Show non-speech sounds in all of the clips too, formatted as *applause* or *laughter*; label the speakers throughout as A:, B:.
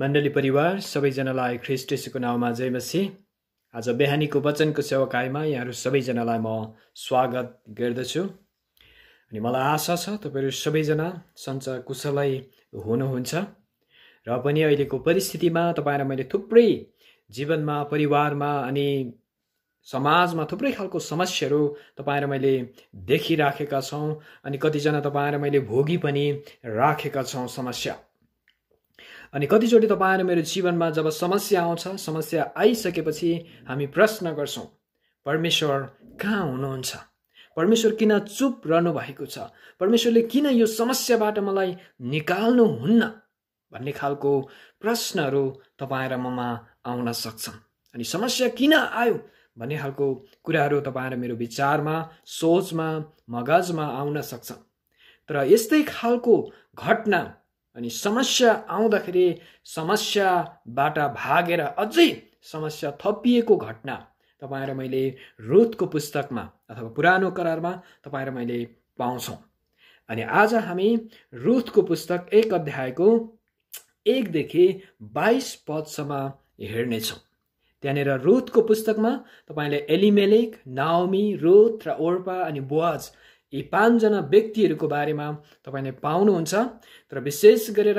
A: मण्डली परिवार सबैजनालाई ख्रिस्ट नाउँमा जय मसी आज बिहानीको वचनको सेवाकाइमा यहाँहरू सबैजनालाई म स्वागत गर्दछु अनि मलाई आशा छ तपाईँहरू सबैजना सञ्च कुशलै हुनुहुन्छ र पनि अहिलेको परिस्थितिमा र मैले थुप्रै जीवनमा परिवारमा अनि समाजमा थुप्रै खालको समस्याहरू तपाईँहरू मैले देखिराखेका छौँ अनि कतिजना तपाईँहरू मैले भोगी पनि राखेका छौँ समस्या अनि कतिचोटि तपाईँहरू मेरो जीवनमा जब समस्या आउँछ समस्या आइसकेपछि हामी प्रश्न गर्छौँ परमेश्वर कहाँ हुनुहुन्छ परमेश्वर किन चुप रहनु भएको छ परमेश्वरले किन यो समस्याबाट मलाई निकाल्नु हुन्न भन्ने खालको प्रश्नहरू तपाईँ र ममा आउन सक्छन् अनि समस्या किन आयो भन्ने खालको कुराहरू तपाईँ र मेरो विचारमा सोचमा मगजमा आउन सक्छन् तर यस्तै खालको घटना अनि समस्या आउँदाखेरि समस्याबाट भागेर अझै समस्या थपिएको घटना तपाईँ र मैले रुथको पुस्तकमा अथवा पुरानो करारमा तपाईँ र मैले पाउँछौँ अनि आज हामी रुथको पुस्तक एक अध्यायको एकदेखि बाइस पदसम्म हेर्नेछौँ त्यहाँनिर रुथको पुस्तकमा तपाईँले एलिमेलेक नाओमी रुथ र ओर्पा अनि बुवाज यी पाँचजना व्यक्तिहरूको बारेमा तपाईँले पाउनुहुन्छ तर विशेष गरेर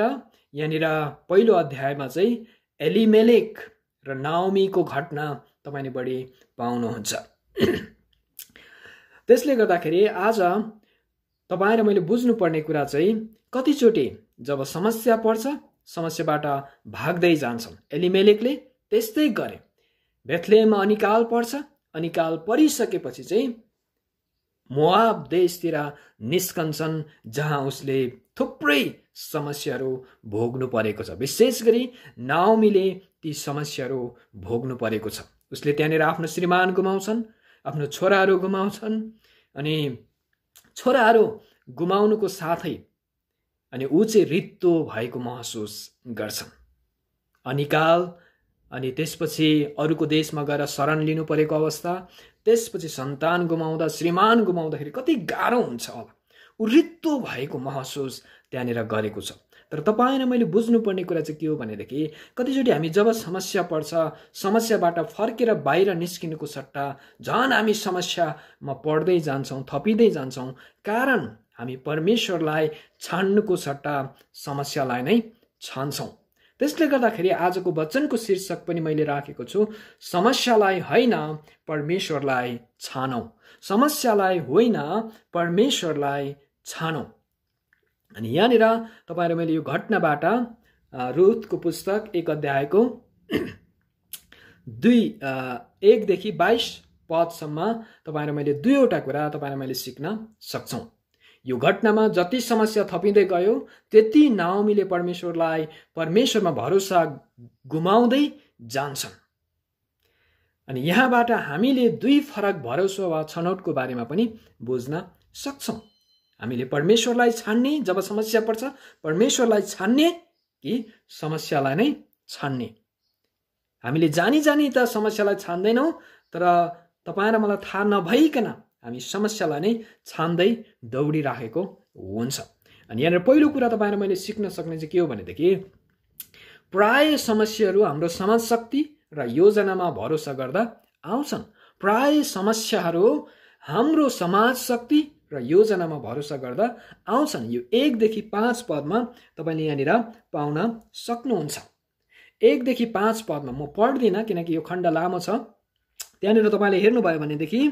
A: यहाँनिर पहिलो अध्यायमा चाहिँ एलिमेलेक र नाओमीको घटना तपाईँले बढी पाउनुहुन्छ त्यसले गर्दाखेरि आज तपाईँ र मैले बुझ्नुपर्ने कुरा चाहिँ कतिचोटि जब समस्या पर्छ समस्याबाट भाग्दै जान्छौँ एलिमेलेकले त्यस्तै गरे बेथलेमा अनिकाल पर्छ अनिकाल परिसकेपछि चाहिँ मोआब देशतिर निस्कन्छन् जहाँ उसले थुप्रै समस्याहरू भोग्नु परेको छ विशेष गरी नाउमीले ती समस्याहरू भोग्नु परेको छ उसले त्यहाँनिर आफ्नो श्रीमान गुमाउँछन् आफ्नो छोराहरू गुमाउँछन् अनि छोराहरू गुमाउनुको साथै अनि ऊ चाहिँ रित्तो भएको महसुस गर्छन् अनिकाल अनि त्यसपछि अरूको देशमा गएर शरण लिनु परेको अवस्था त्यसपछि सन्तान गुमाउँदा श्रीमान गुमाउँदाखेरि कति गाह्रो हुन्छ होला ऊ रित्तो भएको महसुस त्यहाँनिर गरेको छ तर तपाईँ मैले बुझ्नुपर्ने कुरा चाहिँ के हो भनेदेखि कतिचोटि हामी जब समस्या पर्छ समस्याबाट फर्केर बाहिर निस्किनुको सट्टा झन् हामी समस्यामा पढ्दै जान्छौँ थपिँदै जान्छौँ कारण हामी परमेश्वरलाई छान्नुको सट्टा समस्यालाई नै छान्छौँ त्यसले गर्दाखेरि आजको वचनको शीर्षक पनि मैले राखेको छु समस्यालाई होइन परमेश्वरलाई छानौ समस्यालाई होइन परमेश्वरलाई छानौ अनि यहाँनिर तपाईँहरू मैले यो घटनाबाट रुथको पुस्तक एक अध्यायको दुई एकदेखि बाइस पदसम्म तपाईँहरू मैले दुईवटा कुरा तपाईँहरू मैले सिक्न सक्छौँ यो घटनामा जति समस्या थपिँदै गयो त्यति नाओमीले परमेश्वरलाई परमेश्वरमा भरोसा गुमाउँदै जान्छन् अनि यहाँबाट हामीले दुई फरक भरोसा वा छनौटको बारेमा पनि बुझ्न सक्छौँ हामीले परमेश्वरलाई छान्ने जब समस्या पर्छ परमेश्वरलाई छान्ने कि समस्यालाई नै छान्ने हामीले जानी जानी त समस्यालाई छान्दैनौँ तर तपाईँ र मलाई थाहा नभइकन हामी समस्यालाई नै छान्दै दौडिराखेको हुन्छ अनि यहाँनिर पहिलो कुरा तपाईँहरू मैले सिक्न सक्ने चाहिँ के हो भनेदेखि प्राय समस्याहरू हाम्रो समाज शक्ति र योजनामा भरोसा गर्दा आउँछन् प्राय समस्याहरू हाम्रो समाज शक्ति र योजनामा भरोसा गर्दा आउँछन् यो एकदेखि पाँच पदमा तपाईँले यहाँनिर पाउन सक्नुहुन्छ एकदेखि पाँच पदमा म पढ्दिनँ किनकि यो खण्ड लामो छ त्यहाँनिर तपाईँले हेर्नुभयो भनेदेखि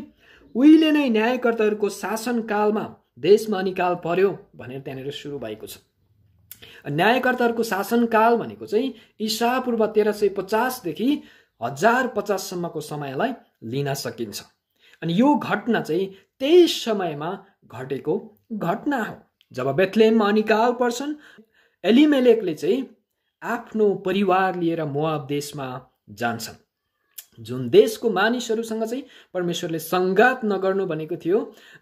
A: उहिले नै न्यायकर्ताहरूको शासनकालमा देशमा अनिकाल पर्यो भनेर त्यहाँनिर सुरु भएको छ न्यायकर्ताहरूको शासनकाल भनेको चाहिँ इसापूर्व तेह्र सय पचासदेखि हजार पचाससम्मको समयलाई लिन सकिन्छ अनि यो घटना चाहिँ त्यही समयमा घटेको घटना हो जब बेथलेममा अनिकाल पर्छन् एलिमेलेकले चाहिँ आफ्नो परिवार लिएर मोआब देशमा जान्छन् जुन देशको मानिसहरूसँग चाहिँ परमेश्वरले सङ्घात नगर्नु भनेको थियो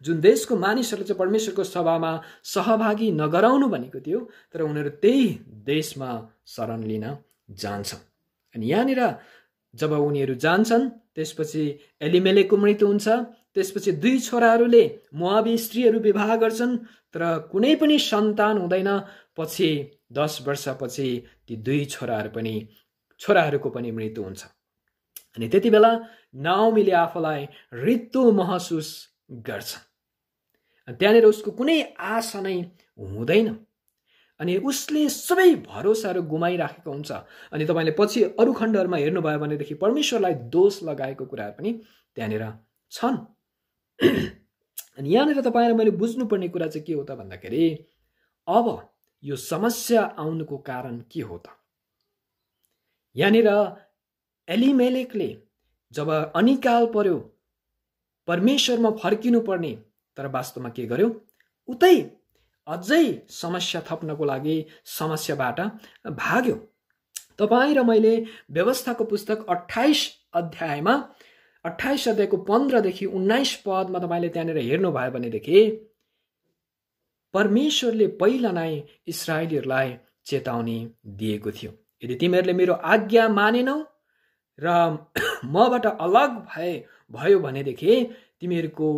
A: जुन देशको मानिसहरूले चाहिँ परमेश्वरको सभामा सहभागी नगराउनु भनेको थियो तर उनीहरू त्यही देशमा शरण लिन जान्छन् अनि यहाँनिर जब उनीहरू जान्छन् त्यसपछि एलिमेलेको मृत्यु हुन्छ त्यसपछि दुई छोराहरूले मुआबी स्त्रीहरू विवाह गर्छन् तर कुनै पनि सन्तान हुँदैन पछि दस वर्षपछि ती दुई छोराहरू पनि छोराहरूको पनि मृत्यु हुन्छ अनि त्यति बेला नाउमीले आफूलाई ऋतु महसुस गर्छ अनि त्यहाँनिर उसको कुनै आशा नै हुँदैन अनि उसले सबै भरोसाहरू गुमाइराखेको हुन्छ अनि तपाईँले पछि अरू खण्डहरूमा हेर्नुभयो भनेदेखि परमेश्वरलाई दोष लगाएको कुराहरू पनि त्यहाँनिर छन् अनि यहाँनिर तपाईँलाई मैले बुझ्नुपर्ने कुरा चाहिँ के हो त भन्दाखेरि अब यो समस्या आउनुको कारण के हो त यहाँनिर एलिमेलेकले जब अनिकाल पर्यो परमेश्वरमा फर्किनु पर्ने तर वास्तवमा के गर्यो उतै अझै समस्या थप्नको लागि समस्याबाट भाग्यो तपाईँ र मैले व्यवस्थाको पुस्तक अठाइस अध्यायमा अठाइस अध्यायको पन्ध्रदेखि उन्नाइस पदमा तपाईँले त्यहाँनिर हेर्नुभयो भनेदेखि परमेश्वरले पहिला नै इसरायलीहरूलाई चेतावनी दिएको थियो यदि तिमीहरूले मेरो आज्ञा मानेनौ र *clears throat* मबाट अलग भए भयो भनेदेखि तिमीहरूको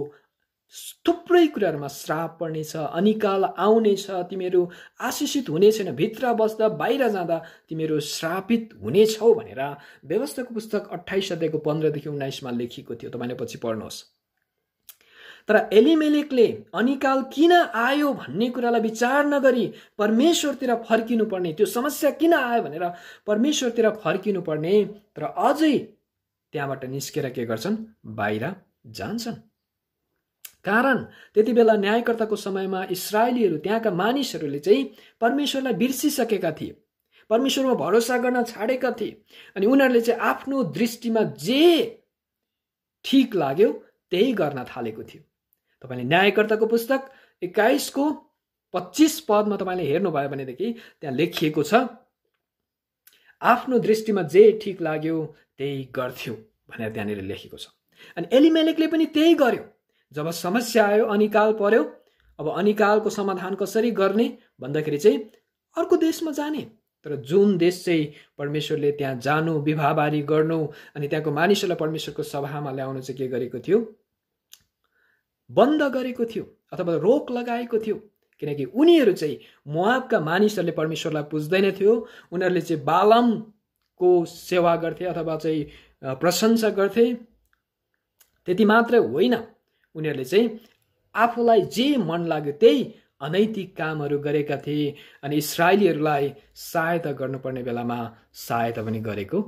A: थुप्रै कुराहरूमा श्राप पर्नेछ अनिकाल आउनेछ तिमीहरू आशिषित हुने छैन भित्र बस्दा बाहिर जाँदा तिमीहरू श्रापित हुनेछौ भनेर व्यवस्थाको पुस्तक अठाइस अध्यायको पन्ध्रदेखि उन्नाइसमा लेखिएको थियो तपाईँले पछि पढ्नुहोस् तर एलिमेलेकले अनिकाल किन आयो भन्ने कुरालाई विचार नगरी परमेश्वरतिर फर्किनु पर्ने त्यो समस्या किन आयो भनेर परमेश्वरतिर फर्किनु पर्ने तर अझै त्यहाँबाट निस्केर के गर्छन् बाहिर जान्छन् कारण त्यति बेला न्यायकर्ताको समयमा इसरायलीहरू त्यहाँका मानिसहरूले चाहिँ परमेश्वरलाई बिर्सिसकेका थिए परमेश्वरमा भरोसा गर्न छाडेका थिए अनि उनीहरूले चाहिँ आफ्नो दृष्टिमा जे ठिक लाग्यो त्यही गर्न थालेको थियो तपाईँले न्यायकर्ताको पुस्तक एक्काइसको पच्चिस पदमा तपाईँले हेर्नुभयो भनेदेखि त्यहाँ लेखिएको छ आफ्नो दृष्टिमा जे ठिक लाग्यो त्यही गर्थ्यो भनेर त्यहाँनिर लेखेको छ अनि एलिमेलेकले पनि त्यही गर्यो जब समस्या आयो अनिकाल पर्यो अब अनिकालको समाधान कसरी गर्ने भन्दाखेरि चाहिँ अर्को देशमा जाने तर जुन देश चाहिँ परमेश्वरले त्यहाँ जानु विवाहबारी गर्नु अनि त्यहाँको मानिसहरूलाई परमेश्वरको सभामा ल्याउनु चाहिँ के गरेको थियो बन्द गरेको थियो अथवा रोक लगाएको थियो किनकि उनीहरू चाहिँ मोहाबका मानिसहरूले परमेश्वरलाई पुज्दैन थियो उनीहरूले चाहिँ बालमको सेवा गर्थे अथवा चाहिँ प्रशंसा गर्थे त्यति मात्र होइन उनीहरूले चाहिँ आफूलाई जे मन लाग्यो त्यही अनैतिक कामहरू गरेका थिए अनि इसरायलीहरूलाई सहायता गर्नुपर्ने बेलामा सहायता पनि गरेको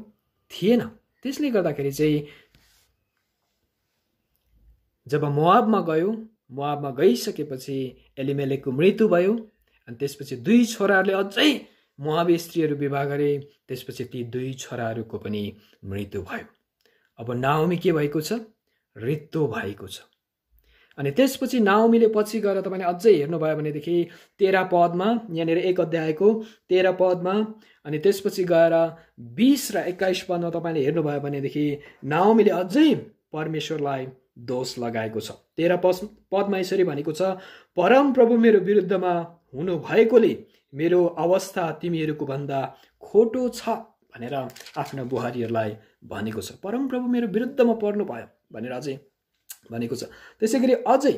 A: थिएन त्यसले गर्दाखेरि चाहिँ जब मुआबमा गयो मुआबमा गइसकेपछि एलिमेलेकको मृत्यु भयो अनि त्यसपछि दुई छोराहरूले अझै मोवाबी स्त्रीहरू विवाह गरे त्यसपछि ती दुई छोराहरूको पनि मृत्यु भयो अब नाओमी के भएको छ रित्तो भएको छ अनि त्यसपछि नाओमीले पछि गएर तपाईँले अझै हेर्नुभयो भनेदेखि तेह्र पदमा यहाँनिर एक अध्यायको तेह्र पदमा अनि त्यसपछि गएर बिस र एक्काइस पदमा तपाईँले हेर्नुभयो भनेदेखि नाओमीले अझै परमेश्वरलाई दोष लगाएको छ तेह्र पस पदमा यसरी भनेको छ परम प्रभु मेरो विरुद्धमा हुनुभएकोले मेरो अवस्था तिमीहरूको भन्दा खोटो छ भनेर आफ्ना बुहारीहरूलाई भनेको छ परमप्रभु मेरो विरुद्धमा पर्नु भयो भनेर अझै भनेको छ त्यसै गरी अझै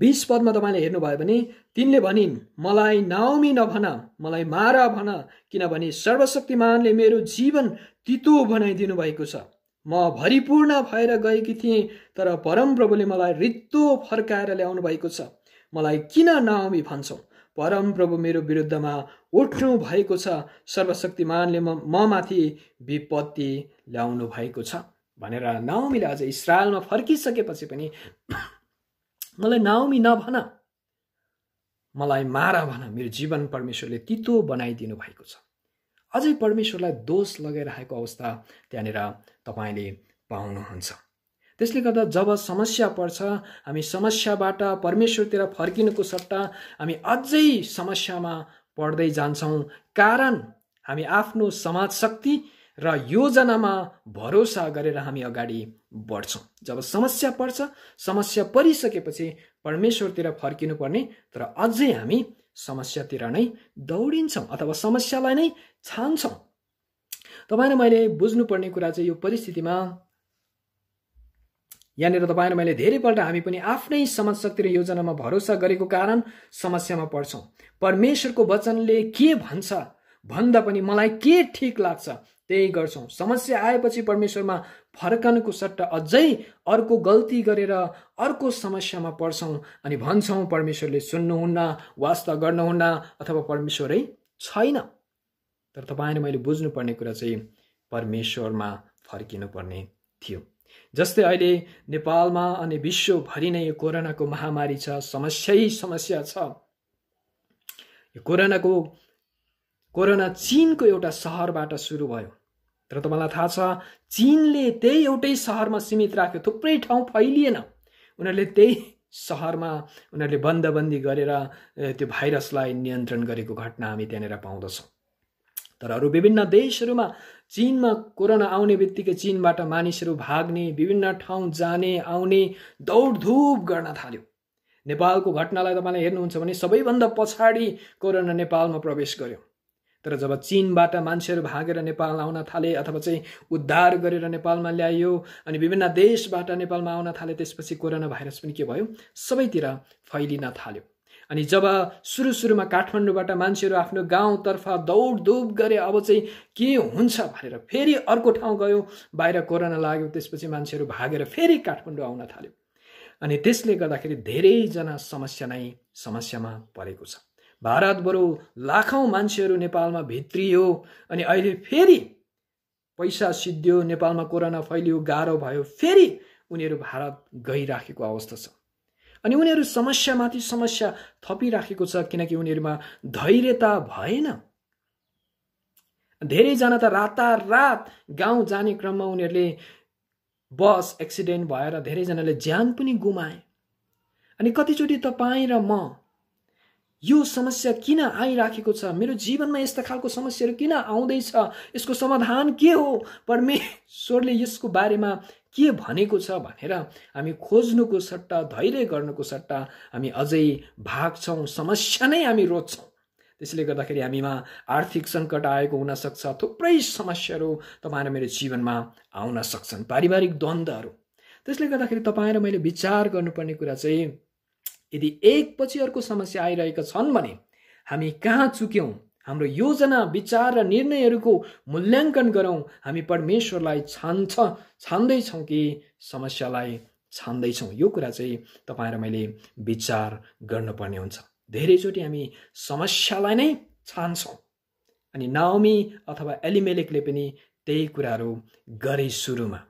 A: बिस पदमा तपाईँले हेर्नुभयो भने तिनले भनिन् मलाई नाउमी नभन मलाई मार भन किनभने सर्वशक्तिमानले मेरो जीवन तितो बनाइदिनु भएको छ म भरिपूर्ण भएर गएकी थिएँ तर परमप्रभुले मलाई रित्तो फर्काएर ल्याउनु भएको छ मलाई किन नाउमी भन्छौ परमप्रभु मेरो विरुद्धमा उठ्नु भएको छ सर्वशक्तिमानले म माथि विपत्ति ल्याउनु भएको छ भनेर नाउमीले अझ इसरायलमा फर्किसकेपछि पनि मलाई नाउमी नभन मलाई मारा भन मेरो जीवन परमेश्वरले तितो बनाइदिनु भएको छ अझै परमेश्वरलाई दोष लगाइरहेको अवस्था त्यहाँनिर तपाईँले पाउनुहुन्छ त्यसले गर्दा जब समस्या पर्छ हामी समस्याबाट परमेश्वरतिर फर्किनुको सट्टा हामी अझै समस्यामा पढ्दै जान्छौँ कारण हामी आफ्नो समाज शक्ति र योजनामा भरोसा गरेर हामी अगाडि बढ्छौँ जब समस्या पर्छ समस्या परिसकेपछि परमेश्वरतिर फर्किनुपर्ने तर अझै हामी समस्यातिर नै दौडिन्छौँ अथवा समस्यालाई नै छान्छौँ तपाईँले मैले बुझ्नुपर्ने कुरा चाहिँ यो परिस्थितिमा यहाँनिर तपाईँहरू मैले धेरैपल्ट हामी पनि आफ्नै समस्यातिर योजनामा भरोसा गरेको कारण समस्यामा पर्छौँ परमेश्वरको वचनले के भन्छ भन्दा पनि मलाई के ठिक लाग्छ त्यही गर्छौँ समस्या आएपछि परमेश्वरमा फर्कनुको सट्टा अझै अर्को गल्ती गरेर अर्को समस्यामा पर्छौँ अनि भन्छौँ परमेश्वरले सुन्नुहुन्न वास्ता गर्नुहुन्न अथवा परमेश्वरै छैन तर तपाईँले मैले बुझ्नुपर्ने कुरा चाहिँ परमेश्वरमा फर्किनु पर्ने थियो जस्तै अहिले नेपालमा अनि विश्वभरि नै यो कोरोनाको महामारी छ समस्यै समस्या छ यो कोरोनाको कोरोना चिनको एउटा सहरबाट सुरु भयो तर तपाईँलाई थाहा छ चिनले त्यही एउटै सहरमा सीमित राख्यो थुप्रै ठाउँ फैलिएन उनीहरूले त्यही सहरमा उनीहरूले बन्दबन्दी गरेर त्यो भाइरसलाई नियन्त्रण गरेको घटना हामी त्यहाँनिर पाउँदछौँ तर अरू विभिन्न देशहरूमा चिनमा कोरोना आउने बित्तिकै चिनबाट मानिसहरू भाग्ने विभिन्न ठाउँ जाने आउने दौडधुप गर्न थाल्यो नेपालको घटनालाई तपाईँले हेर्नुहुन्छ भने सबैभन्दा पछाडि कोरोना नेपालमा प्रवेश गर्यो तर जब चिनबाट मान्छेहरू भागेर नेपाल आउन थाले अथवा चाहिँ उद्धार गरेर नेपालमा ल्यायो अनि विभिन्न देशबाट नेपालमा आउन थाले त्यसपछि कोरोना भाइरस पनि के भयो सबैतिर फैलिन थाल्यो अनि जब सुरु सुरुमा काठमाडौँबाट मान्छेहरू आफ्नो गाउँतर्फ दौडधुप गरे अब चाहिँ के हुन्छ भनेर फेरि अर्को ठाउँ गयो बाहिर कोरोना लाग्यो त्यसपछि मान्छेहरू भागेर फेरि काठमाडौँ आउन थाल्यो अनि त्यसले गर्दाखेरि धेरैजना समस्या नै समस्यामा परेको छ भारत बरु लाखौँ मान्छेहरू नेपालमा भित्रियो अनि अहिले फेरि पैसा सिद्धियो नेपालमा कोरोना फैलियो गाह्रो भयो फेरि उनीहरू भारत गइराखेको अवस्था छ अनि उनीहरू समस्यामाथि समस्या थपिराखेको छ किनकि उनीहरूमा धैर्यता भएन धेरैजना त रातारात गाउँ जाने क्रममा उनीहरूले बस एक्सिडेन्ट भएर धेरैजनाले ज्यान पनि गुमाए अनि कतिचोटि तपाईँ र म यो समस्या किन आइराखेको छ मेरो जीवनमा यस्ता खालको समस्याहरू किन आउँदैछ यसको समाधान के हो परमेश्वरले यसको बारेमा के भनेको छ भनेर हामी खोज्नुको सट्टा धैर्य गर्नुको सट्टा हामी अझै भाग्छौँ समस्या नै हामी रोज्छौँ त्यसले गर्दाखेरि हामीमा आर्थिक सङ्कट आएको हुनसक्छ थुप्रै समस्याहरू तपाईँ र मेरो जीवनमा आउन सक्छन् पारिवारिक द्वन्द्वहरू त्यसले गर्दाखेरि तपाईँ र मैले विचार गर्नुपर्ने कुरा चाहिँ यदि एकपछि अर्को समस्या आइरहेका छन् भने हामी कहाँ चुक्यौँ हाम्रो योजना विचार र निर्णयहरूको मूल्याङ्कन गरौँ हामी परमेश्वरलाई छान्छ छान्दैछौँ कि समस्यालाई छान्दैछौँ यो कुरा चाहिँ तपाईँ र मैले विचार गर्नुपर्ने हुन्छ धेरैचोटि हामी समस्यालाई नै छान्छौँ अनि नाउमी अथवा एलिमेलेकले पनि त्यही कुराहरू गरे सुरुमा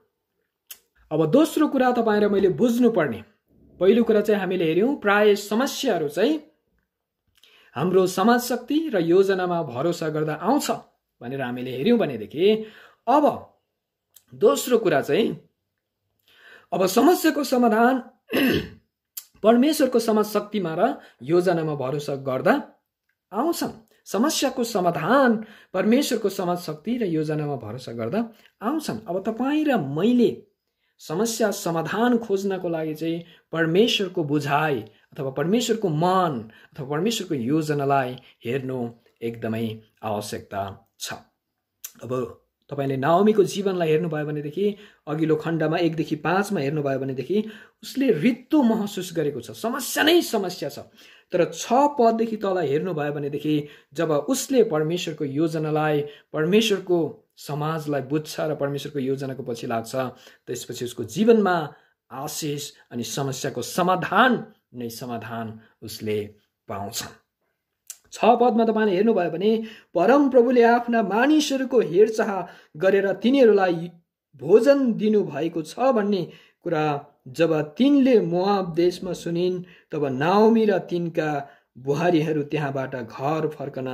A: अब दोस्रो कुरा तपाईँ र मैले बुझ्नुपर्ने पहिलो कुरा चाहिँ हामीले हेऱ्यौँ प्राय समस्याहरू चाहिँ हाम्रो समाज शक्ति र योजनामा भरोसा गर्दा आउँछ भनेर हामीले हेऱ्यौँ भनेदेखि अब दोस्रो कुरा चाहिँ अब समस्याको समाधान परमेश्वरको समाज शक्तिमा र योजनामा भरोसा गर्दा आउँछन् समस्याको समाधान परमेश्वरको समाज शक्ति र योजनामा भरोसा गर्दा आउँछन् अब तपाईँ र मैले समस्या समाधान खोज्नको लागि चाहिँ परमेश्वरको बुझाइ अथवा परमेश्वरको मन अथवा परमेश्वरको योजनालाई हेर्नु एकदमै आवश्यकता छ अब तपाईँले नाओमीको जीवनलाई हेर्नुभयो भनेदेखि अघिल्लो खण्डमा एकदेखि पाँचमा हेर्नुभयो भनेदेखि उसले ऋतु महसुस गरेको छ समस्या नै समस्या छ तर छ पददेखि तल हेर्नुभयो भनेदेखि जब उसले परमेश्वरको योजनालाई परमेश्वरको समाजलाई बुझ्छ र परमेश्वरको योजनाको पछि लाग्छ त्यसपछि उसको जीवनमा आशिष अनि समस्याको समाधान नै समाधान उसले पाउँछ छ पदमा तपाईँले हेर्नुभयो भने परम प्रभुले आफ्ना मानिसहरूको हेरचाह गरेर तिनीहरूलाई भोजन दिनुभएको छ भन्ने कुरा जब तिनले मोआब देशमा सुनिन् तब नाउमी र तिनका बुहारीहरू त्यहाँबाट घर फर्कन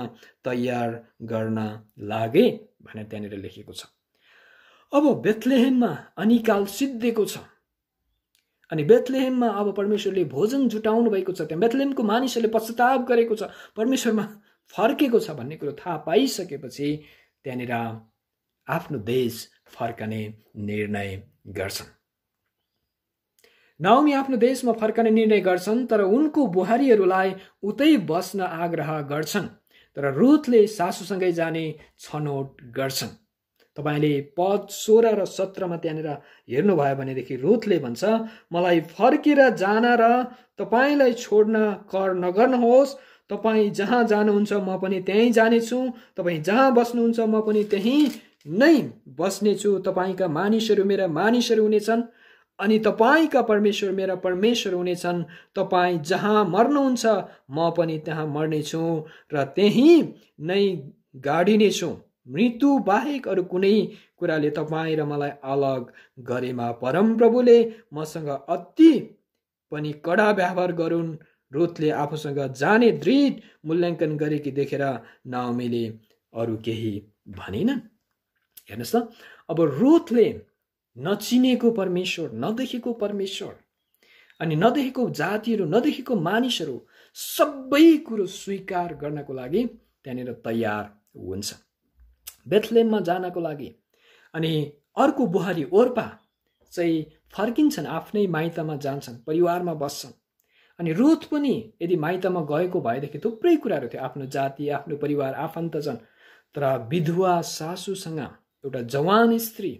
A: तयार गर्न लागे भनेर त्यहाँनिर लेखेको छ अब बेथलेहेममा अनिकाल सिद्धिएको छ अनि बेथलेहेममा अब परमेश्वरले भोजन जुटाउनु भएको छ त्यहाँ बेथलेहेमको मानिसहरूले पश्चाताप गरेको छ परमेश्वरमा फर्केको छ भन्ने कुरो थाहा पाइसकेपछि त्यहाँनिर आफ्नो देश फर्कने निर्णय गर्छन् नाउमी आफ्नो देशमा फर्कने निर्णय गर्छन् तर उनको बुहारीहरूलाई उतै बस्न आग्रह गर्छन् तर रुथले सासूसँगै जाने छनौट गर्छन् तपाईँले पद सोह्र र सत्रमा त्यहाँनिर हेर्नुभयो भनेदेखि रुथले भन्छ मलाई फर्केर जान र तपाईँलाई छोड्न कर नगर्नुहोस् तपाईँ जहाँ जानुहुन्छ म पनि त्यहीँ जानेछु तपाईँ जहाँ बस्नुहुन्छ म पनि त्यहीँ नै बस्नेछु तपाईँका मानिसहरू मेरा मानिसहरू हुनेछन् अनि तपाईँका परमेश्वर मेरा परमेश्वर हुनेछन् तपाईँ जहाँ मर्नुहुन्छ म पनि त्यहाँ मर्नेछु र त्यही नै गाडिनेछु मृत्यु बाहेक अरू कुनै कुराले तपाईँ र मलाई अलग गरेमा परमप्रभुले मसँग अति पनि कडा व्यवहार गरून् रुथले आफूसँग जाने दृढ मूल्याङ्कन गरेकी देखेर नाउमीले अरू केही भनेनन् हेर्नुहोस् त अब रुथले नचिनेको परमेश्वर नदेखेको परमेश्वर अनि नदेखेको जातिहरू नदेखेको मानिसहरू सबै कुरो स्वीकार गर्नको लागि त्यहाँनिर तयार हुन्छ बेथलेममा जानको लागि अनि अर्को बुहारी ओर्पा चाहिँ फर्किन्छन् आफ्नै माइतमा जान्छन् परिवारमा बस्छन् अनि रुथ पनि यदि माइतमा गएको भएदेखि थुप्रै कुराहरू थियो आफ्नो जाति आफ्नो परिवार आफन्त छन् तर विधवा सासूसँग एउटा जवान स्त्री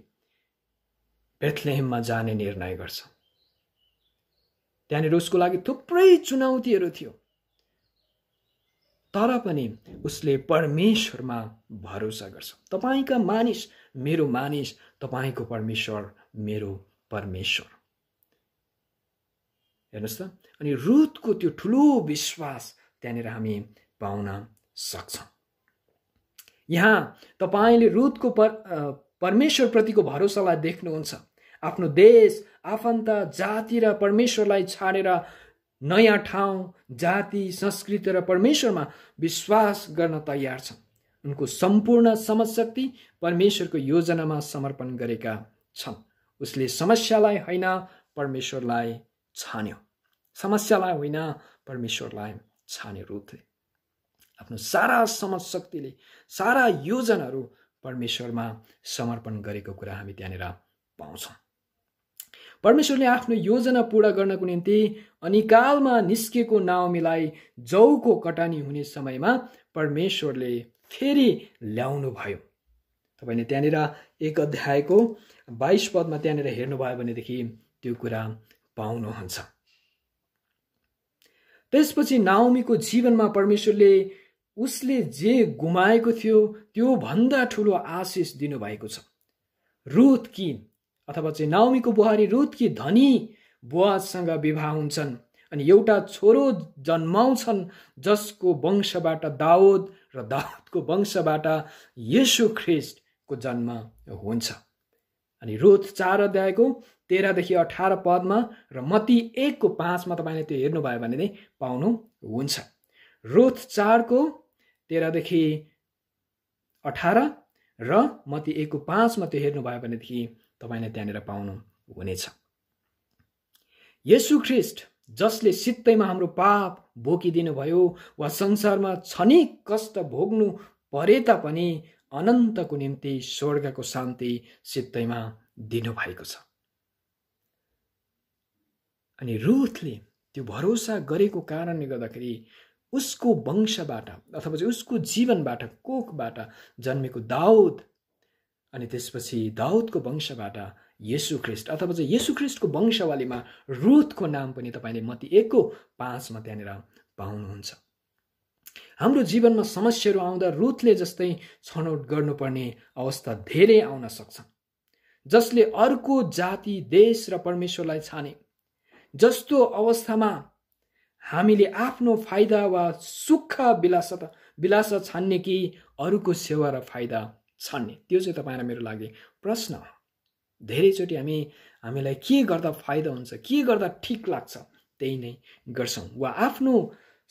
A: बेथलेहेममा जाने निर्णय गर्छ त्यहाँनिर उसको लागि थुप्रै चुनौतीहरू थियो तर पनि उसले परमेश्वरमा भरोसा गर्छ तपाईँका मानिस मेरो मानिस तपाईँको परमेश्वर मेरो परमेश्वर हेर्नुहोस् त अनि रुथको त्यो ठुलो विश्वास त्यहाँनिर हामी पाउन सक्छौँ यहाँ तपाईँले रुथको पर परमेश्वरप्रतिको भरोसालाई देख्नुहुन्छ आफ्नो देश आफन्त जाति र परमेश्वरलाई छाडेर नयाँ ठाउँ जाति संस्कृति र परमेश्वरमा विश्वास गर्न तयार छन् उनको सम्पूर्ण समशक्ति परमेश्वरको योजनामा समर्पण गरेका छन् उसले समस्यालाई होइन परमेश्वरलाई छान्यो समस्यालाई होइन परमेश्वरलाई छान्यो रुथले आफ्नो सारा समशक्तिले सारा योजनाहरू परमेश्वरमा समर्पण गरेको कुरा हामी त्यहाँनिर पाउँछौँ परमेश्वरले आफ्नो योजना पूरा गर्नको निम्ति अनिकालमा निस्केको नाउमीलाई जौको कटानी हुने समयमा परमेश्वरले फेरि ल्याउनु भयो तपाईँले त्यहाँनिर एक अध्यायको बाइस पदमा त्यहाँनिर हेर्नुभयो भनेदेखि त्यो कुरा पाउनुहुन्छ त्यसपछि नाउमीको जीवनमा परमेश्वरले उसले जे गुमाएको थियो त्योभन्दा ठुलो आशिष दिनुभएको छ रुथ किन अथवा चाहिँ नाउमीको बुहारी रुथकी धनी बुवाजसँग विवाह हुन्छन् अनि एउटा छोरो जन्माउँछन् जसको वंशबाट दावोद र दाउदको वंशबाट यशु ख्रिस्टको जन्म हुन्छ अनि रोथ चार अध्यायको तेह्रदेखि अठार पदमा र मती एकको पाँचमा तपाईँले त्यो हेर्नुभयो भने नै पाउनुहुन्छ रोथ चारको तेह्रदेखि अठार र मती एकको पाँचमा त्यो हेर्नुभयो भनेदेखि तपाईँले त्यहाँनिर पाउनु हुनेछ यसु ख्रिस्ट जसले सित्तैमा हाम्रो पाप भयो वा संसारमा क्षणिक कष्ट भोग्नु परे तापनि अनन्तको निम्ति स्वर्गको शान्ति सित्तैमा दिनुभएको छ अनि रुथले त्यो भरोसा गरेको कारणले गर्दाखेरि उसको वंशबाट अथवा चाहिँ उसको जीवनबाट कोखबाट जन्मेको दाउद अनि त्यसपछि दाउदको वंशबाट येसु ख्रिस्ट अथवा चाहिँ येसु ख्रिस्टको वंशवालीमा रुथको नाम पनि तपाईँले मती एकको पाँचमा त्यहाँनिर पाउनुहुन्छ हाम्रो जीवनमा समस्याहरू आउँदा रुथले जस्तै छनौट गर्नुपर्ने अवस्था धेरै आउन सक्छ जसले अर्को जाति देश र परमेश्वरलाई छाने जस्तो अवस्थामा हामीले आफ्नो फाइदा वा सुख विलास विलास छान्ने कि अरूको सेवा र फाइदा छन् त्यो चाहिँ तपाईँ मेरो लागि प्रश्न धेरैचोटि हामी हामीलाई के गर्दा फाइदा हुन्छ के गर्दा ठिक लाग्छ त्यही नै गर्छौँ वा आफ्नो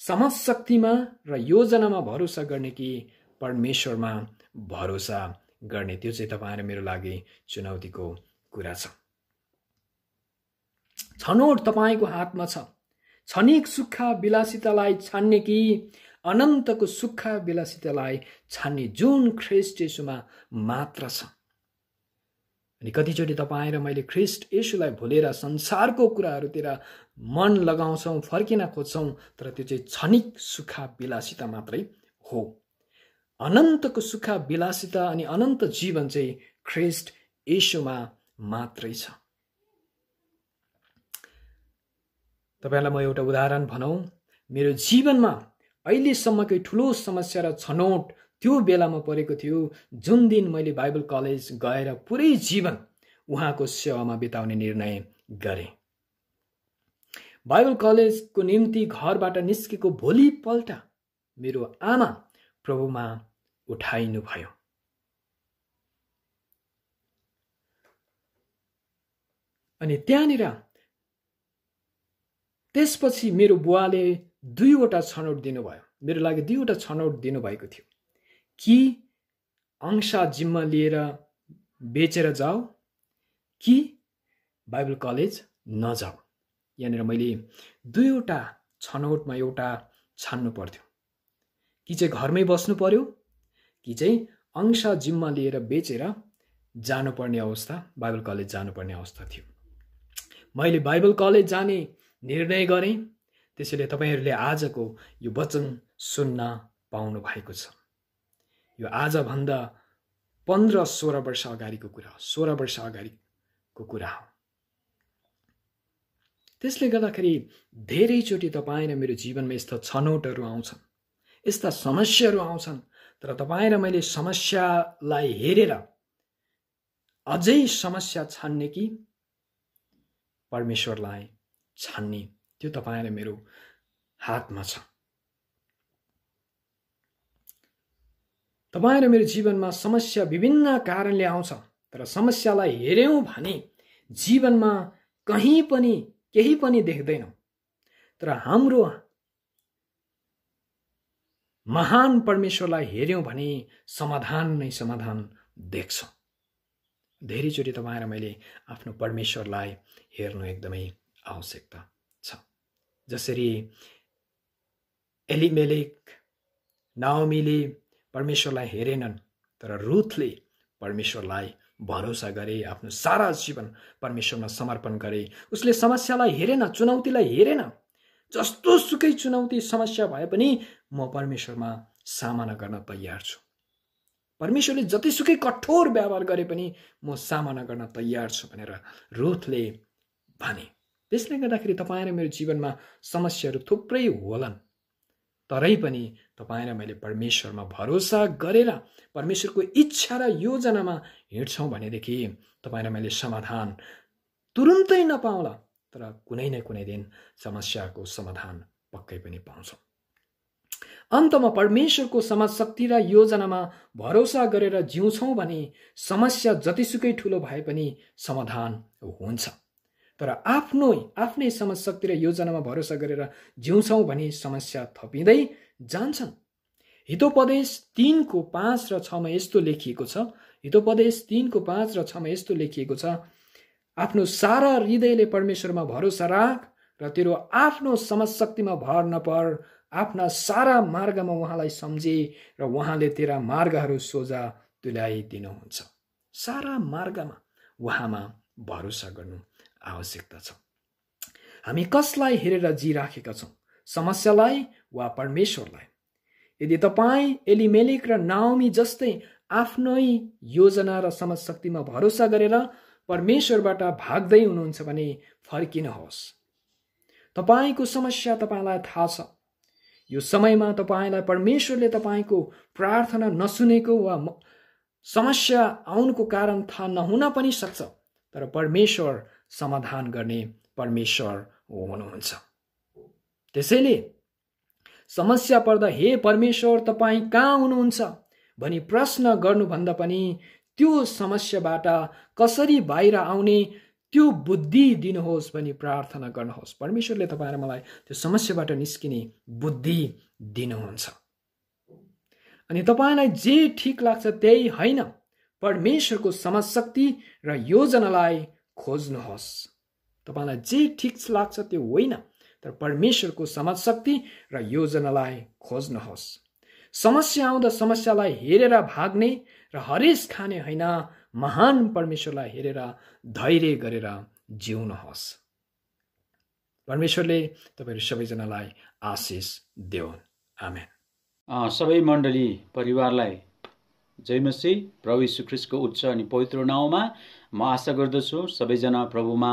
A: समशक्तिमा र योजनामा भरोसा गर्ने कि परमेश्वरमा भरोसा गर्ने त्यो चाहिँ तपाईँ र मेरो लागि चुनौतीको कुरा छनौट तपाईँको हातमा छ छनिक सुक्खा विलासितालाई छान्ने कि अनन्तको सुक्खा विलासितालाई छान्ने जुन ख्रिस्ट यसुमा मात्र छ अनि कतिचोटि तपाईँ र मैले ख्रिस्ट यसुलाई भुलेर संसारको कुराहरूतिर मन लगाउँछौँ फर्किन खोज्छौँ तर त्यो चाहिँ क्षणिक सुखा विलासिता मात्रै हो अनन्तको सुखा विलासिता अनि अनन्त जीवन चाहिँ ख्रिस्ट यसुमा मात्रै छ तपाईँलाई म एउटा उदाहरण भनौँ मेरो जीवनमा अहिलेसम्मकै ठुलो समस्या र छनौट त्यो बेलामा परेको थियो जुन दिन मैले बाइबल कलेज गएर पुरै जीवन उहाँको सेवामा बिताउने निर्णय गरेँ बाइबल कलेजको निम्ति घरबाट निस्केको भोलिपल्ट मेरो आमा प्रभुमा उठाइनुभयो अनि त्यहाँनिर त्यसपछि मेरो बुवाले दुईवटा छनौट दिनुभयो मेरो लागि दुईवटा छनौट दिनुभएको थियो कि अंशा जिम्मा लिएर बेचेर जाऊ कि बाइबल कलेज नजाऊ यहाँनिर मैले दुईवटा छनौटमा एउटा छान्नु पर्थ्यो कि चाहिँ घरमै बस्नु पर्यो कि चाहिँ अंश जिम्मा लिएर बेचेर जानुपर्ने अवस्था बाइबल कलेज जानुपर्ने अवस्था थियो मैले बाइबल कलेज जाने निर्णय गरेँ त्यसैले तपाईँहरूले आजको यो वचन सुन्न पाउनु भएको छ यो आजभन्दा पन्ध्र सोह्र वर्ष अगाडिको कुरा हो सोह्र वर्ष अगाडिको कुरा हो त्यसले गर्दाखेरि धेरैचोटि तपाईँ र मेरो जीवनमा यस्ता छनौटहरू आउँछन् यस्ता समस्याहरू आउँछन् तर तपाईँ र मैले समस्यालाई हेरेर अझै समस्या छान्ने कि परमेश्वरलाई छान्ने त्यो तपाईँले मेरो हातमा छ तपाईँ मेरो जीवनमा समस्या विभिन्न कारणले आउँछ तर समस्यालाई हेऱ्यौँ भने जीवनमा कहीँ पनि केही पनि देख्दैनौँ तर हाम्रो महान परमेश्वरलाई हेऱ्यौँ भने समाधान नै समाधान देख्छ धेरैचोटि तपाईँहरू मैले आफ्नो परमेश्वरलाई हेर्नु एकदमै आवश्यकता जसरी एलिमेलेक नाओमीले परमेश्वरलाई हेरेनन् तर रुथले परमेश्वरलाई भरोसा गरे आफ्नो सारा जीवन परमेश्वरमा समर्पण गरे उसले समस्यालाई हेरेन चुनौतीलाई हेरेन जस्तो सुकै चुनौती समस्या भए पनि म परमेश्वरमा सामना गर्न तयार छु परमेश्वरले जतिसुकै कठोर व्यवहार गरे पनि म सामना गर्न तयार छु भनेर रुथले भने त्यसले गर्दाखेरि तपाईँ र मेरो जीवनमा समस्याहरू थुप्रै होलान् तरै पनि तपाईँ र मैले परमेश्वरमा भरोसा गरेर परमेश्वरको इच्छा र योजनामा हिँड्छौँ भनेदेखि तपाईँ र मैले समाधान तुरुन्तै नपाउँला तर कुनै न कुनै दिन समस्याको समाधान पक्कै पनि पाउँछौँ अन्तमा परमेश्वरको समाज शक्ति र योजनामा भरोसा गरेर जिउँछौँ भने समस्या जतिसुकै ठुलो भए पनि समाधान हुन्छ तर आफ्नो आफ्नै समाज शक्ति र योजनामा भरोसा गरेर जिउँछौँ भने समस्या थपिँदै जान्छन् हितोपदेश तिनको पाँच र छमा यस्तो लेखिएको छ हितोपदेश तिनको पाँच र छमा यस्तो लेखिएको छ आफ्नो सारा हृदयले परमेश्वरमा भरोसा राख र तेरो आफ्नो शक्तिमा भर नपर आफ्ना सारा मार्गमा उहाँलाई सम्झे र उहाँले तेरा मार्गहरू सोझा तुल्याइदिनुहुन्छ सारा मार्गमा उहाँमा भरोसा गर्नु आवश्यकता छ हामी कसलाई हेरेर जिराखेका छौँ समस्यालाई वा परमेश्वरलाई यदि तपाईँ एलिमेलिक र नाउमी जस्तै आफ्नै योजना र शक्तिमा भरोसा गरेर परमेश्वरबाट भाग्दै हुनुहुन्छ भने फर्किन होस् तपाईँको समस्या तपाईँलाई थाहा छ यो समयमा तपाईँलाई परमेश्वरले तपाईँको प्रार्थना नसुनेको वा समस्या आउनुको कारण थाहा नहुन पनि सक्छ तर परमेश्वर समाधान गर्ने परमेश्वर हुनुहुन्छ त्यसैले समस्या पर्दा हे परमेश्वर तपाईँ कहाँ हुनुहुन्छ भनी प्रश्न गर्नुभन्दा पनि त्यो समस्याबाट कसरी बाहिर आउने त्यो बुद्धि दिनुहोस् भनी प्रार्थना गर्नुहोस् परमेश्वरले तपाईँ मलाई त्यो समस्याबाट निस्किने बुद्धि दिनुहुन्छ अनि तपाईँलाई जे ठिक लाग्छ त्यही होइन परमेश्वरको शक्ति र योजनालाई खोज्नुहोस् तपाईँलाई जे ठिक लाग्छ त्यो होइन तर परमेश्वरको समाजशक्ति र योजनालाई खोज्नुहोस् समस्या आउँदा समस्यालाई हेरेर भाग्ने र हरेस खाने होइन महान परमेश्वरलाई हेरेर धैर्य गरेर जिउनुहोस् परमेश्वरले
B: तपाईँहरू सबैजनालाई
A: आशिष देऊन्
B: आमेन सबै मण्डली परिवारलाई जयमसी प्रभु श्रीकृष्णको उच्च अनि पवित्र नाउँमा म आशा गर्दछु सबैजना प्रभुमा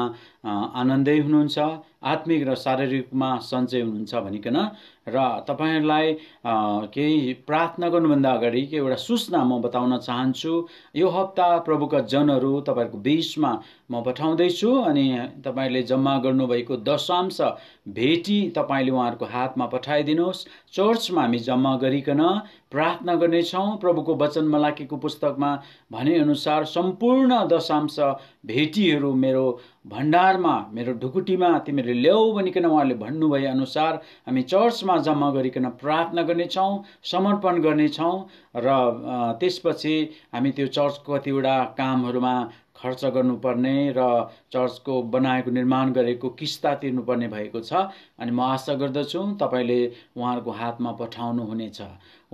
B: आनन्दै हुनुहुन्छ आत्मिक र शारीरिकमा सञ्चय हुनुहुन्छ भनिकन र तपाईँहरूलाई केही प्रार्थना गर्नुभन्दा अगाडि के एउटा सूचना म बताउन चाहन्छु यो हप्ता प्रभुका जनहरू तपाईँहरूको बिचमा म पठाउँदैछु अनि तपाईँले जम्मा गर्नुभएको दशांश भेटी तपाईँले उहाँहरूको हातमा पठाइदिनुहोस् चर्चमा हामी जम्मा गरिकन प्रार्थना गर्नेछौँ प्रभुको वचनमा लागेको पुस्तकमा भनेअनुसार सम्पूर्ण दशा मांस भेटीहरू मेरो भण्डारमा मेरो ढुकुटीमा तिमीहरूले ल्याऊ भनिकन उहाँले भन्नुभए अनुसार हामी चर्चमा जम्मा गरिकन प्रार्थना गर्नेछौँ समर्पण गर्नेछौँ र त्यसपछि हामी त्यो चर्च कतिवटा कामहरूमा खर्च गर्नुपर्ने र चर्चको बनाएको निर्माण गरेको किस्ता तिर्नुपर्ने भएको छ अनि म आशा गर्दछु तपाईँले उहाँहरूको हातमा पठाउनु हुनेछ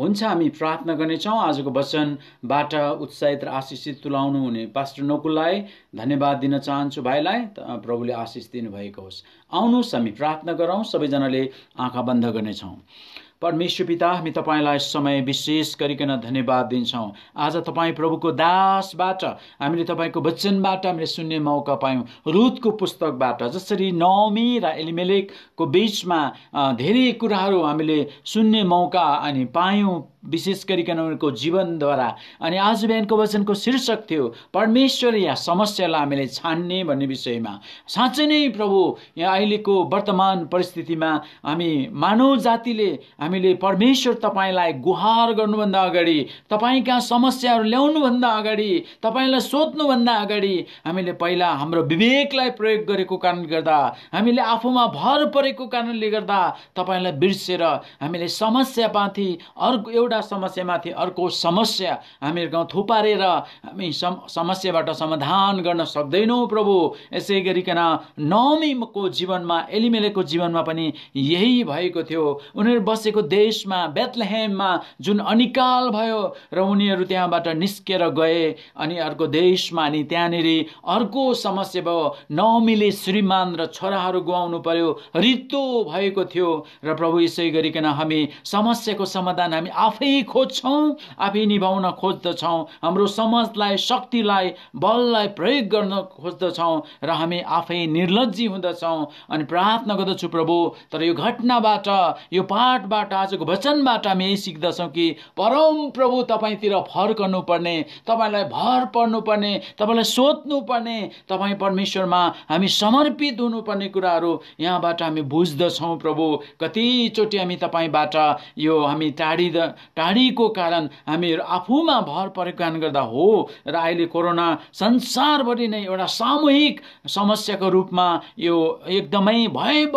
B: हुन्छ हामी प्रार्थना गर्नेछौँ आजको वचनबाट उत्साहित र आशिषित तुलाउनु हुने पास्टर नोकुललाई धन्यवाद दिन चाहन्छु भाइलाई प्रभुले आशिष दिनुभएको होस् आउनुहोस् हामी प्रार्थना गरौँ सबैजनाले आँखा बन्द गर्नेछौँ परमेश्वर पिता हामी तपाईँलाई समय विशेष गरिकन धन्यवाद दिन्छौँ आज तपाईँ प्रभुको दासबाट हामीले तपाईँको वचनबाट हामीले सुन्ने मौका पायौँ रुदको पुस्तकबाट जसरी नवमी र एलिमेलेकको बिचमा धेरै कुराहरू हामीले सुन्ने मौका अनि पायौँ विशेष गरिकन उनीहरूको जीवनद्वारा अनि आज बिहानको वचनको शीर्षक थियो परमेश्वर या समस्यालाई हामीले छान्ने भन्ने विषयमा साँच्चै नै प्रभु यहाँ अहिलेको वर्तमान परिस्थितिमा हामी मानव जातिले हामीले परमेश्वर तपाईँलाई गुहार गर्नुभन्दा अगाडि तपाईँका समस्याहरू ल्याउनुभन्दा अगाडि तपाईँलाई सोध्नुभन्दा अगाडि हामीले पहिला हाम्रो विवेकलाई प्रयोग गरेको कारणले गर्दा हामीले आफूमा भर परेको कारणले गर्दा तपाईँलाई बिर्सेर हामीले समस्यामाथि अर्को एउटा एउटा समस्यामाथि अर्को समस्या हामी गाउँ थुपारेर हामी सम समस्याबाट समाधान गर्न सक्दैनौँ प्रभु यसै गरिकन नमीको जीवनमा एलिमेलेको जीवनमा पनि यही भएको थियो उनीहरू बसेको देशमा बेतलहेममा जुन अनिकाल भयो र उनीहरू त्यहाँबाट निस्केर गए अनि अर्को देशमा अनि त्यहाँनिर अर्को समस्या भयो नमीले श्रीमान र छोराहरू गुवाउनु पर्यो रित्तो भएको थियो र प्रभु यसै गरिकन हामी समस्याको समाधान हामी आफ आफै खोज्छौँ आफै निभाउन खोज्दछौँ हाम्रो समाजलाई शक्तिलाई बललाई प्रयोग गर्न खोज्दछौँ र हामी आफै निर्लजी हुँदछौँ अनि प्रार्थना गर्दछु प्रभु तर यो घटनाबाट यो पाठबाट आजको वचनबाट हामी यही सिक्दछौँ कि परम प्रभु तपाईँतिर भर पर्ने तपाईँलाई भर पर्नुपर्ने तपाईँलाई सोध्नुपर्ने तपाईँ परमेश्वरमा हामी समर्पित हुनुपर्ने कुराहरू यहाँबाट हामी बुझ्दछौँ प्रभु कतिचोटि हामी तपाईँबाट यो हामी टाढिँदा टाढीको कारण हामीहरू आफूमा भर परिकार गर्दा हो र अहिले कोरोना संसारभरि नै एउटा सामूहिक समस्याको रूपमा यो एकदमै भयव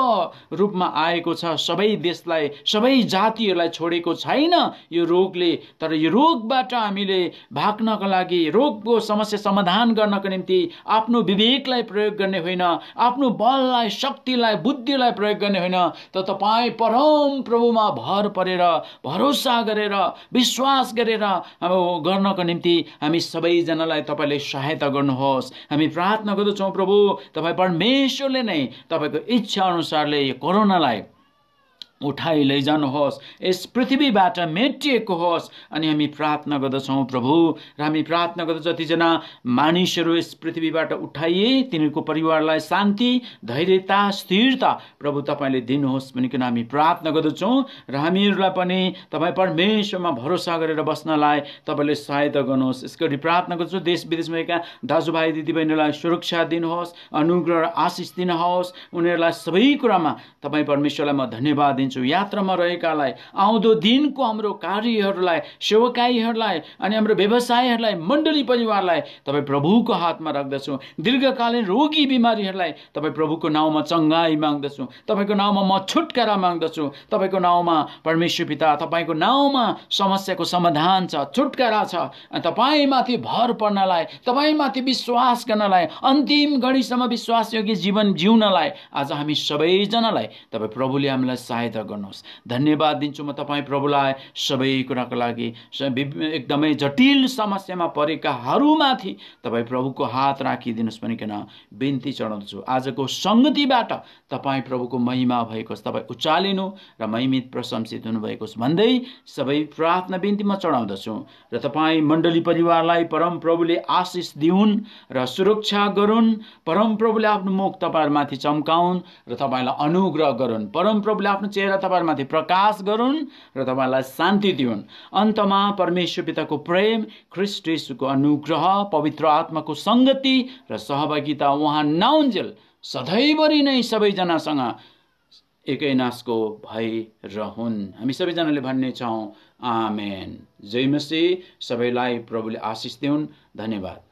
B: रूपमा आएको छ सबै देशलाई सबै जातिहरूलाई छोडेको छैन यो रोगले तर यो रोगबाट हामीले भाग्नको लागि रोगको समस्या समाधान गर्नको निम्ति आफ्नो विवेकलाई प्रयोग गर्ने होइन आफ्नो बललाई शक्तिलाई बुद्धिलाई प्रयोग गर्ने होइन त तपाईँ परम प्रभुमा भर परेर भरोसा गरेर गरेर विश्वास गरेर अब गर्नको निम्ति हामी सबैजनालाई तपाईँले सहायता गर्नुहोस् हामी प्रार्थना गर्दछौँ प्रभु तपाईँ परमेश्वरले नै तपाईँको इच्छा अनुसारले यो कोरोनालाई उठाइ लैजानुहोस् यस पृथ्वीबाट मेटिएको होस् अनि हामी प्रार्थना गर्दछौँ प्रभु र हामी प्रार्थना गर्दछ जतिजना मानिसहरू यस पृथ्वीबाट उठाइए तिनीहरूको परिवारलाई शान्ति धैर्यता स्थिरता प्रभु तपाईँले दिनुहोस् भनिकन हामी प्रार्थना गर्दछौँ र हामीहरूलाई पनि तपाईँ परमेश्वरमा भरोसा गरेर बस्नलाई तपाईँले सहायता गर्नुहोस् यसको गरी प्रार्थना गर्छु देश विदेशमा भएका दाजुभाइ दिदीबहिनीलाई सुरक्षा दिनुहोस् अनुग्रह र आशिष दिनुहोस् उनीहरूलाई सबै कुरामा तपाईँ परमेश्वरलाई म धन्यवाद दिन्छु दिन्छु यात्रामा रहेकालाई आउँदो दिनको हाम्रो कार्यहरूलाई सेवकाईहरूलाई अनि हाम्रो व्यवसायहरूलाई मण्डली परिवारलाई तपाईँ प्रभुको हातमा राख्दछु दीर्घकालीन रोगी बिमारीहरूलाई तपाईँ प्रभुको नाउँमा चङ्गाई माग्दछु तपाईँको नाउँमा म छुटकारा माग्दछु तपाईँको नाउँमा परमेश्वर पिता तपाईँको नाउँमा समस्याको समाधान छ छुटकारा छ तपाईँमाथि भर पर्नलाई तपाईँमाथि विश्वास गर्नलाई अन्तिम घडीसम्म विश्वासयोग्य जीवन जिउनलाई आज हामी सबैजनालाई तपाईँ प्रभुले हामीलाई सहायता सहायता गर्नुहोस् धन्यवाद दिन्छु म तपाईँ प्रभुलाई सबै कुराको लागि एकदमै जटिल समस्यामा परेकाहरूमाथि तपाईँ प्रभुको हात राखिदिनुहोस् भनिकन बिन्ती चढाउँछु आजको सङ्गतिबाट तपाईँ प्रभुको महिमा भएको तपाईँ उचालिनु र महिमित प्रशंसित हुनुभएको होस् भन्दै सबै प्रार्थना बिन्ती म चढाउँदछु र तपाईँ मण्डली परिवारलाई परम प्रभुले आशिष दिउन् र सुरक्षा गरून् परम प्रभुले आफ्नो मुख तपाईँहरूमाथि चम्काउन् र तपाईँलाई अनुग्रह गरून् परम प्रभुले आफ्नो चे मिसिएर तपाईँहरूमाथि प्रकाश गरून् र तपाईँहरूलाई शान्ति दिउन् अन्तमा परमेश्वर पिताको प्रेम ख्रिस्टेशुको अनुग्रह पवित्र आत्माको सङ्गति र सहभागिता उहाँ नाउन्जेल सधैँभरि नै सबैजनासँग एकै नासको भई रहन् हामी सबैजनाले भन्ने छौँ आमेन जय मसी सबैलाई प्रभुले आशिष दिउन् धन्यवाद